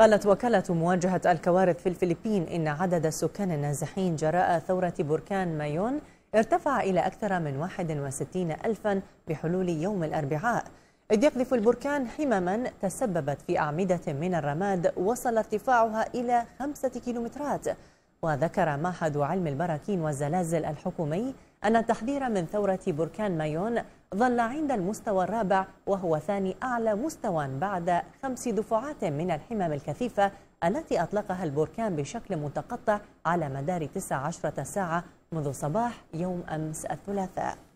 قالت وكالة مواجهة الكوارث في الفلبين إن عدد السكان النازحين جراء ثورة بركان مايون ارتفع إلى أكثر من 61 ألفا بحلول يوم الأربعاء إذ يقذف البركان حمما تسببت في أعمدة من الرماد وصل ارتفاعها إلى خمسة كيلومترات وذكر معهد علم البراكين والزلازل الحكومي أن التحذير من ثورة بركان مايون ظل عند المستوى الرابع وهو ثاني أعلى مستوى بعد خمس دفعات من الحمم الكثيفة التي أطلقها البركان بشكل متقطع على مدار 19 ساعة منذ صباح يوم أمس الثلاثاء